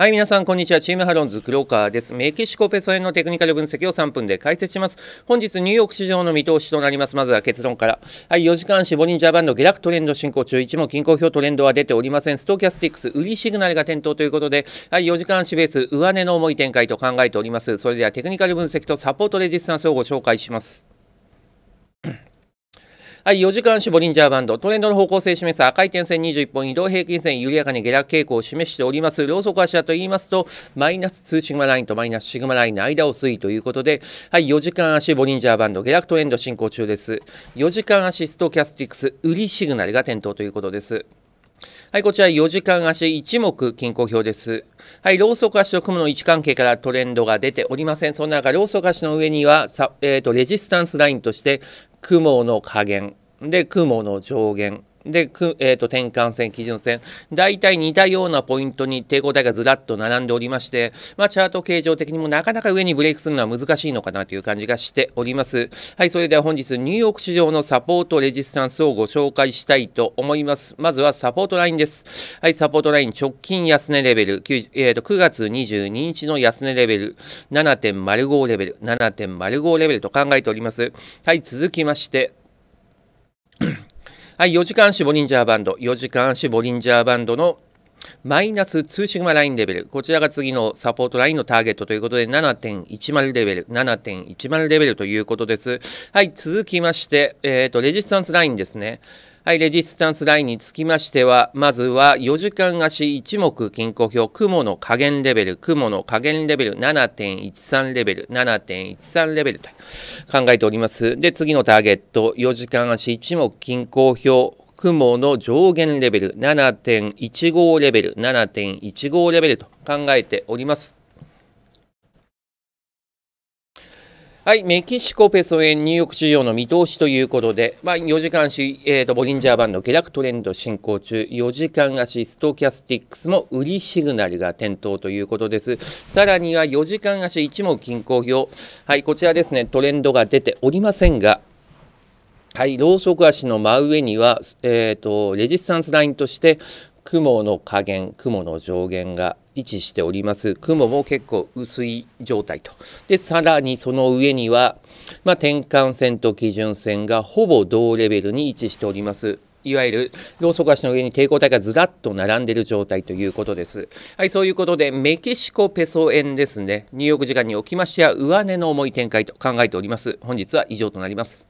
はい、皆さん、こんにちは。チームハロンズ、黒川です。メキシコペソ円のテクニカル分析を3分で解説します。本日、ニューヨーク市場の見通しとなります。まずは結論から。はい、4時間ボリンジャーバンド下落トレンド進行中。一目均衡表トレンドは出ておりません。ストキャスティックス、売りシグナルが点灯ということで、はい、4時間足ベース、上値の重い展開と考えております。それでは、テクニカル分析とサポートレジスタンスをご紹介します。はい、4時間足ボリンジャーバンド、トレンドの方向性を示す赤い点線21本移動平均線緩やかに下落傾向を示しております。ソク足だと言いますと、マイナス2シグマラインとマイナスシグマラインの間を推移ということで、はい、4時間足ボリンジャーバンド、下落トレンド進行中です。4時間足ストキャスティックス、売りシグナルが点灯ということです。はい、こちら4時間足一目均衡表です。はい、ローソク足と組むの位置関係からトレンドが出ておりません。そんな中、ローソク足の上には、えーとレジスタンスラインとして、雲の下限、で、雲の上限、で、ーと、転換線、基準線、大体似たようなポイントに抵抗体がずらっと並んでおりまして、まあ、チャート形状的にもなかなか上にブレイクするのは難しいのかなという感じがしております。はい、それでは本日、ニューヨーク市場のサポートレジスタンスをご紹介したいと思います。まずはサポートラインです。はい、サポートライン、直近安値レベル、9, えーと9月22日の安値レベル、7.05レベル、7.05レベルと考えております。はい、続きまして、はい、4時間足ボリンジャーバンド、4時間足ボリンジャーバンドのマイナス2シグマラインレベル、こちらが次のサポートラインのターゲットということで、7.10レベル、7.10レベルということです。はい、続きまして、えっ、ー、と、レジスタンスラインですね。はい、レジスタンスラインにつきましては、まずは4時間足一目均衡表、雲の加減レベル、雲の加減レベル、7.13レベル、7.13レベルと考えております。で、次のターゲット、4時間足一目均衡表、雲の上限レベル7.15レベル7.15レベルと考えております。はい、メキシコペソ円ニューヨーク市場の見通しということで、まあ、4時間足、えーと、ボリンジャーバンド下落トレンド進行中、4時間足ストキャスティックスも売りシグナルが点灯ということです。さらには4時間足一目均衡表、はい、こちらですね、トレンドが出ておりませんが、はい、ろうそく足の真上には、えーと、レジスタンスラインとして雲の下限雲の上限が位置しております雲も結構薄い状態とでさらにその上には、まあ、転換線と基準線がほぼ同レベルに位置しておりますいわゆるローソク足の上に抵抗体がずらっと並んでいる状態ということです。はい、そういうことで、メキシコペソ円ですね、ニューヨーク時間におきましては、上値の重い展開と考えております。本日は以上となります。